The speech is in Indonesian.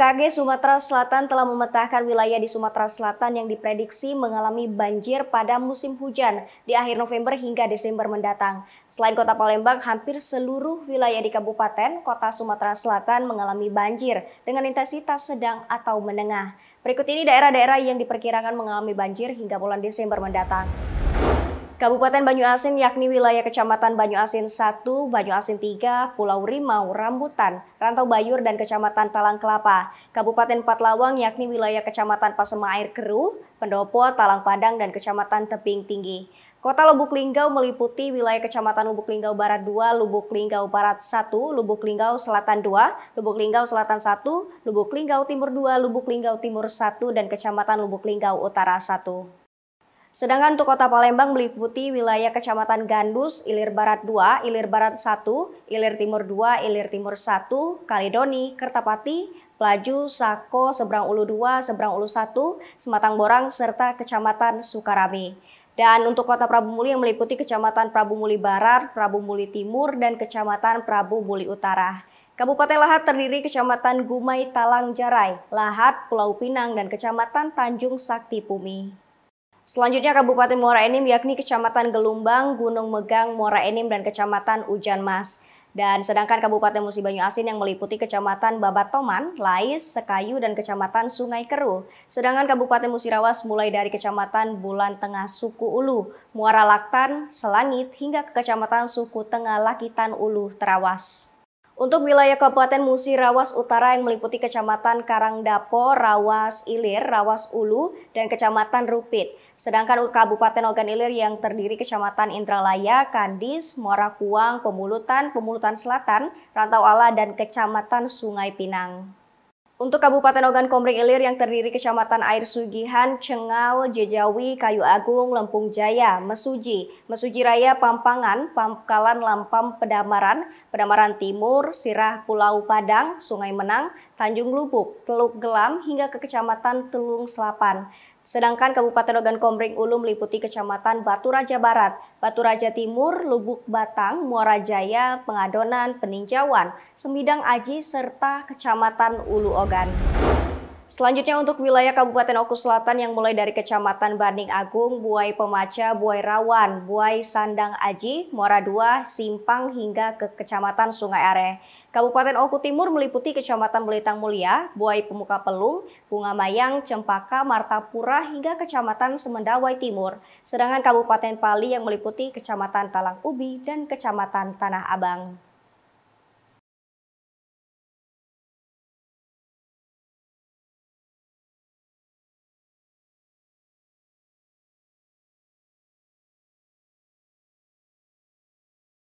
BMKG Sumatera Selatan telah memetakan wilayah di Sumatera Selatan yang diprediksi mengalami banjir pada musim hujan di akhir November hingga Desember mendatang. Selain kota Palembang, hampir seluruh wilayah di kabupaten kota Sumatera Selatan mengalami banjir dengan intensitas sedang atau menengah. Berikut ini daerah-daerah yang diperkirakan mengalami banjir hingga bulan Desember mendatang. Kabupaten Banyu Asin yakni wilayah Kecamatan Banyu Asin 1, Banyu Asin 3, Pulau Rimau, Rambutan, Rantau Bayur, dan Kecamatan Talang Kelapa. Kabupaten Patlawang yakni wilayah Kecamatan Pasema Air Keruh, Pendopo, Talang Padang, dan Kecamatan Tebing Tinggi. Kota Lubuk Linggau meliputi wilayah Kecamatan Lubuk Linggau Barat 2, Lubuk Linggau Barat 1, Lubuk Linggau Selatan 2, Lubuk Linggau Selatan 1, Lubuk Linggau Timur 2, Lubuk Linggau Timur 1, dan Kecamatan Lubuk Linggau Utara 1. Sedangkan untuk kota Palembang meliputi wilayah Kecamatan Gandus, Ilir Barat 2, Ilir Barat 1, Ilir Timur 2, Ilir Timur 1, Kaledoni, Kertapati, Pelaju, Sako, Seberang Ulu 2, Seberang Ulu 1, Sematang Borang, serta Kecamatan Sukarami. Dan untuk kota Prabu Muli yang meliputi Kecamatan Prabu Muli Barat, Prabu Muli Timur, dan Kecamatan Prabu Muli Utara. Kabupaten Lahat terdiri Kecamatan Gumai Talang Jarai, Lahat, Pulau Pinang, dan Kecamatan Tanjung Sakti Pumi. Selanjutnya Kabupaten Muara Enim yakni Kecamatan Gelumbang, Gunung Megang, Muara Enim dan Kecamatan Ujan Mas. Dan sedangkan Kabupaten Musi Banyu Asin yang meliputi Kecamatan Babat Toman, Lais, Sekayu, dan Kecamatan Sungai Keru, Sedangkan Kabupaten Musirawas mulai dari Kecamatan Bulan Tengah Suku Ulu, Muara Laktan, Selangit, hingga ke Kecamatan Suku Tengah Lakitan Ulu, Terawas. Untuk wilayah Kabupaten Musi Rawas Utara yang meliputi Kecamatan Karangdapo, Rawas Ilir, Rawas Ulu, dan Kecamatan Rupit. Sedangkan Kabupaten Ogan Ilir yang terdiri Kecamatan Indralaya, Kandis, Muara Kuang, Pemulutan, Pemulutan Selatan, Rantau Ala, dan Kecamatan Sungai Pinang. Untuk Kabupaten Ogan Komering Ilir yang terdiri Kecamatan Air Sugihan, Cengal, Jejawi, Kayu Agung, Lempung Jaya, Mesuji, Mesuji Raya, Pampangan, Pamkalan, Lampam, Pedamaran, Pedamaran Timur, Sirah, Pulau Padang, Sungai Menang, Tanjung Lubuk, Teluk Gelam, hingga ke Kecamatan Telung Selapan. Sedangkan Kabupaten Ogan Komering Ulu meliputi kecamatan Batu Raja Barat, Batu Raja Timur, Lubuk Batang, Muara Jaya, Pengadonan, Peninjauan, Semidang Aji, serta kecamatan Ulu Ogan. Selanjutnya untuk wilayah Kabupaten Oku Selatan yang mulai dari Kecamatan Banding Agung, Buai Pemaca, Buai Rawan, Buai Sandang Aji, Muara Dua, Simpang hingga ke Kecamatan Sungai Are. Kabupaten Oku Timur meliputi Kecamatan Belitang Mulia, Buai Pemuka Pelung, Bunga Mayang, Cempaka, Martapura hingga Kecamatan Semendawai Timur. Sedangkan Kabupaten Pali yang meliputi Kecamatan Talang Ubi dan Kecamatan Tanah Abang.